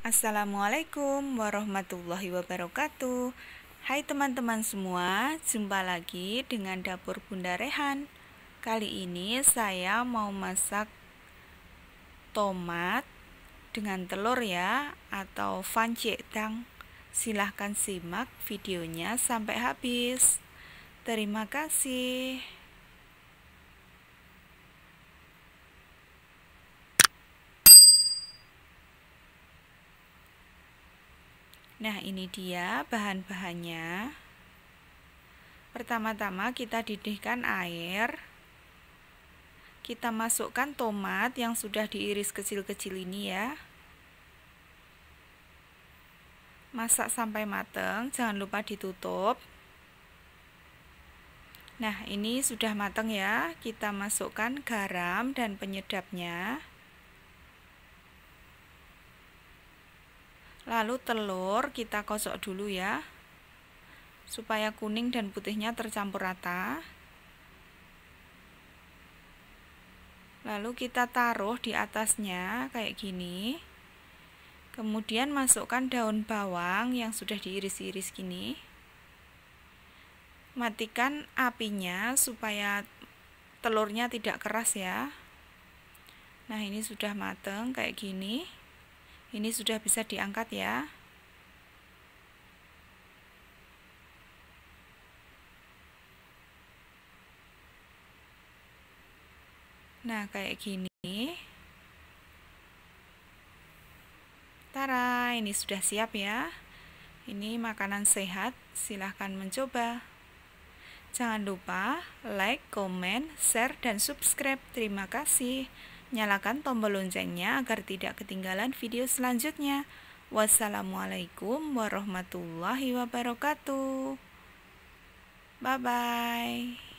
Assalamualaikum warahmatullahi wabarakatuh. Hai teman-teman semua, jumpa lagi dengan dapur Bunda Rehan. Kali ini saya mau masak tomat dengan telur ya atau tang. Silahkan simak videonya sampai habis. Terima kasih. Nah, ini dia bahan-bahannya. Pertama-tama kita didihkan air. Kita masukkan tomat yang sudah diiris kecil-kecil ini ya. Masak sampai mateng, jangan lupa ditutup. Nah, ini sudah mateng ya. Kita masukkan garam dan penyedapnya. Lalu telur kita kosok dulu ya. Supaya kuning dan putihnya tercampur rata. Lalu kita taruh di atasnya kayak gini. Kemudian masukkan daun bawang yang sudah diiris-iris gini. Matikan apinya supaya telurnya tidak keras ya. Nah, ini sudah mateng kayak gini. Ini sudah bisa diangkat ya. Nah, kayak gini. Tara, ini sudah siap ya. Ini makanan sehat, silahkan mencoba. Jangan lupa like, comment, share, dan subscribe. Terima kasih. Nyalakan tombol loncengnya agar tidak ketinggalan video selanjutnya. Wassalamualaikum warahmatullahi wabarakatuh. Bye bye.